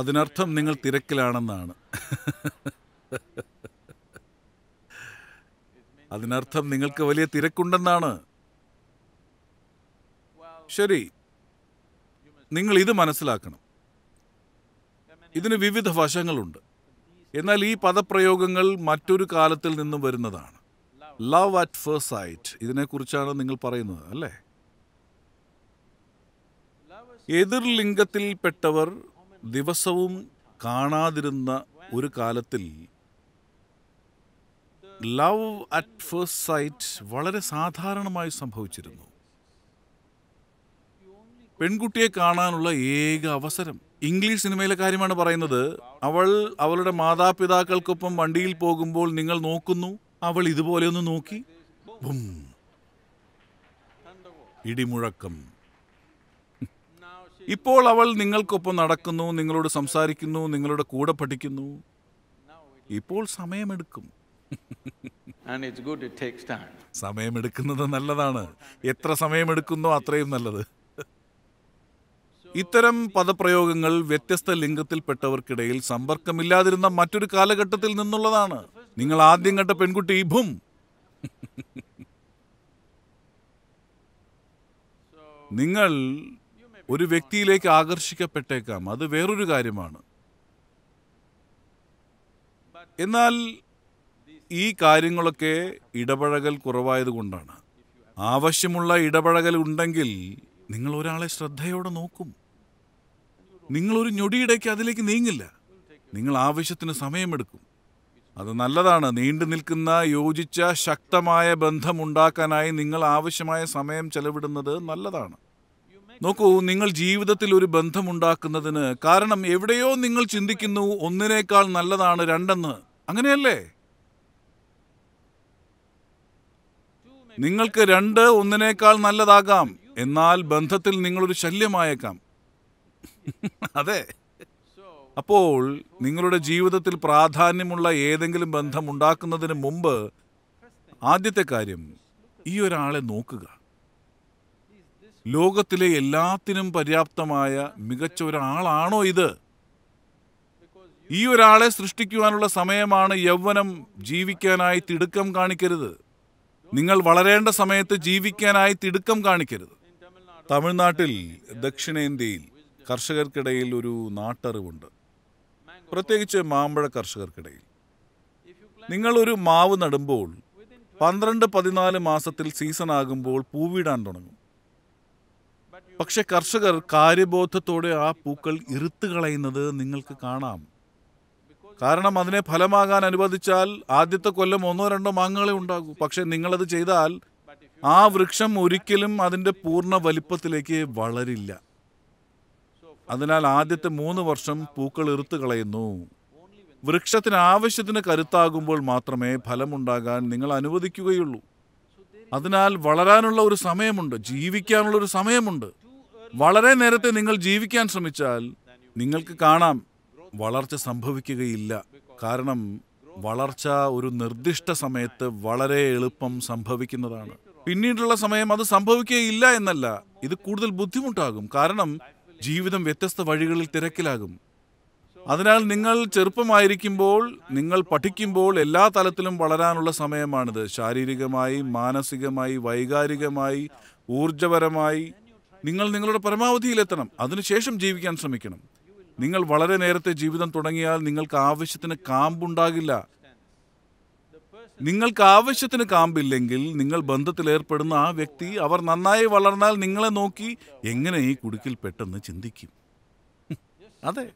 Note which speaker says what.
Speaker 1: അതിനർത്ഥം നിങ്ങൾ തിരക്കിലാണെന്നാണ് അതിനർത്ഥം നിങ്ങൾക്ക് വലിയ തിരക്കുണ്ടെന്നാണ് ശരി നിങ്ങൾ ഇത് മനസ്സിലാക്കണം ഇതിന് വിവിധ വശങ്ങളുണ്ട് എന്നാൽ ഈ പദപ്രയോഗങ്ങൾ മറ്റൊരു കാലത്തിൽ നിന്നും വരുന്നതാണ് ലവ് അറ്റ് ഫേസ്റ്റ് സൈറ്റ് ഇതിനെക്കുറിച്ചാണ് നിങ്ങൾ പറയുന്നത് അല്ലേ എതിർലിംഗത്തിൽപ്പെട്ടവർ ദിവസവും കാണാതിരുന്ന ഒരു കാലത്തിൽ ലവ് അറ്റ് ഫസ്റ്റ് സൈറ്റ് വളരെ സാധാരണമായി സംഭവിച്ചിരുന്നു പെൺകുട്ടിയെ കാണാനുള്ള ഏക അവസരം ഇംഗ്ലീഷ് സിനിമയിലെ കാര്യമാണ് പറയുന്നത് അവൾ അവളുടെ മാതാപിതാക്കൾക്കൊപ്പം വണ്ടിയിൽ പോകുമ്പോൾ നിങ്ങൾ നോക്കുന്നു അവൾ ഇതുപോലെ ഒന്ന് നോക്കി ഇടിമുഴക്കം ഇപ്പോൾ അവൾ നിങ്ങൾക്കൊപ്പം നടക്കുന്നു നിങ്ങളോട് സംസാരിക്കുന്നു നിങ്ങളുടെ കൂടെ പഠിക്കുന്നു ഇപ്പോൾ സമയമെടുക്കും സമയമെടുക്കുന്നത് നല്ലതാണ് എത്ര സമയമെടുക്കുന്നോ അത്രയും നല്ലത് ഇത്തരം പദപ്രയോഗങ്ങൾ വ്യത്യസ്ത ലിംഗത്തിൽപ്പെട്ടവർക്കിടയിൽ സമ്പർക്കമില്ലാതിരുന്ന മറ്റൊരു കാലഘട്ടത്തിൽ നിന്നുള്ളതാണ് നിങ്ങൾ ആദ്യം കണ്ട പെൺകുട്ടി ഇഭും നിങ്ങൾ ഒരു വ്യക്തിയിലേക്ക് ആകർഷിക്കപ്പെട്ടേക്കാം അത് വേറൊരു കാര്യമാണ് എന്നാൽ ഈ കാര്യങ്ങളൊക്കെ ഇടപഴകൽ കുറവായതുകൊണ്ടാണ് ആവശ്യമുള്ള ഇടപഴകൽ ഉണ്ടെങ്കിൽ നിങ്ങൾ ഒരാളെ ശ്രദ്ധയോടെ നോക്കും നിങ്ങൾ ഒരു ഞൊടിയിടയ്ക്ക് അതിലേക്ക് നീങ്ങില്ല നിങ്ങൾ ആവശ്യത്തിന് സമയമെടുക്കും അത് നല്ലതാണ് നീണ്ടു നിൽക്കുന്ന യോജിച്ച ശക്തമായ ബന്ധമുണ്ടാക്കാനായി നിങ്ങൾ ആവശ്യമായ സമയം ചെലവിടുന്നത് നല്ലതാണ് നോക്കൂ നിങ്ങൾ ജീവിതത്തിൽ ഒരു ബന്ധമുണ്ടാക്കുന്നതിന് കാരണം എവിടെയോ നിങ്ങൾ ചിന്തിക്കുന്നു ഒന്നിനേക്കാൾ നല്ലതാണ് രണ്ടെന്ന് അങ്ങനെയല്ലേ നിങ്ങൾക്ക് രണ്ട് ഒന്നിനേക്കാൾ നല്ലതാകാം എന്നാൽ ബന്ധത്തിൽ നിങ്ങളൊരു ശല്യമായേക്കാം അതെ അപ്പോൾ നിങ്ങളുടെ ജീവിതത്തിൽ പ്രാധാന്യമുള്ള ഏതെങ്കിലും ബന്ധം ഉണ്ടാക്കുന്നതിന് മുമ്പ് ആദ്യത്തെ കാര്യം ഈ ഒരാളെ നോക്കുക ലോകത്തിലെ എല്ലാത്തിനും പര്യാപ്തമായ മികച്ച ഒരാളാണോ ഇത് ഈ ഒരാളെ സൃഷ്ടിക്കുവാനുള്ള സമയമാണ് യൗവനം ജീവിക്കാനായി തിടുക്കം കാണിക്കരുത് നിങ്ങൾ വളരേണ്ട സമയത്ത് ജീവിക്കാനായി തിടുക്കം കാണിക്കരുത് തമിഴ്നാട്ടിൽ ദക്ഷിണേന്ത്യയിൽ കർഷകർക്കിടയിൽ ഒരു നാട്ടറിവുണ്ട് പ്രത്യേകിച്ച് മാമ്പഴ കർഷകർക്കിടയിൽ നിങ്ങൾ ഒരു മാവ് നടുമ്പോൾ പന്ത്രണ്ട് പതിനാല് മാസത്തിൽ സീസൺ ആകുമ്പോൾ പൂവിടാൻ തുടങ്ങും പക്ഷെ കർഷകർ കാര്യബോധത്തോടെ ആ പൂക്കൾ ഇറുത്ത് കളയുന്നത് നിങ്ങൾക്ക് കാണാം കാരണം അതിനെ ഫലമാകാൻ അനുവദിച്ചാൽ ആദ്യത്തെ കൊല്ലം ഒന്നോ രണ്ടോ മാങ്ങകളെ ഉണ്ടാകൂ പക്ഷെ നിങ്ങളത് ചെയ്താൽ ആ വൃക്ഷം ഒരിക്കലും അതിൻ്റെ പൂർണ്ണ വലിപ്പത്തിലേക്ക് വളരില്ല അതിനാൽ ആദ്യത്തെ മൂന്ന് വർഷം പൂക്കൾ ഇറുത്തു കളയുന്നു വൃക്ഷത്തിന് ആവശ്യത്തിന് കരുത്താകുമ്പോൾ മാത്രമേ ഫലമുണ്ടാകാൻ നിങ്ങൾ അനുവദിക്കുകയുള്ളൂ അതിനാൽ വളരാനുള്ള ഒരു സമയമുണ്ട് ജീവിക്കാനുള്ള ഒരു സമയമുണ്ട് വളരെ നേരത്തെ നിങ്ങൾ ജീവിക്കാൻ ശ്രമിച്ചാൽ നിങ്ങൾക്ക് കാണാം വളർച്ച സംഭവിക്കുകയില്ല കാരണം വളർച്ച ഒരു നിർദ്ദിഷ്ട സമയത്ത് വളരെ എളുപ്പം സംഭവിക്കുന്നതാണ് പിന്നീടുള്ള സമയം അത് സംഭവിക്കുകയില്ല എന്നല്ല ഇത് കൂടുതൽ ബുദ്ധിമുട്ടാകും കാരണം ജീവിതം വ്യത്യസ്ത വഴികളിൽ തിരക്കിലാകും അതിനാൽ നിങ്ങൾ ചെറുപ്പമായിരിക്കുമ്പോൾ നിങ്ങൾ പഠിക്കുമ്പോൾ എല്ലാ തലത്തിലും വളരാനുള്ള സമയമാണിത് ശാരീരികമായി മാനസികമായി വൈകാരികമായി ഊർജപരമായി നിങ്ങൾ നിങ്ങളുടെ പരമാവധിയിലെത്തണം അതിനുശേഷം ജീവിക്കാൻ ശ്രമിക്കണം നിങ്ങൾ വളരെ നേരത്തെ ജീവിതം തുടങ്ങിയാൽ നിങ്ങൾക്ക് ആവശ്യത്തിന് കാമ്പുണ്ടാകില്ല നിങ്ങൾക്ക് ആവശ്യത്തിന് കാമ്പില്ലെങ്കിൽ നിങ്ങൾ ബന്ധത്തിലേർപ്പെടുന്ന ആ വ്യക്തി അവർ നന്നായി വളർന്നാൽ നിങ്ങളെ നോക്കി എങ്ങനെ ഈ കുടുക്കിൽ പെട്ടെന്ന് ചിന്തിക്കും അതെ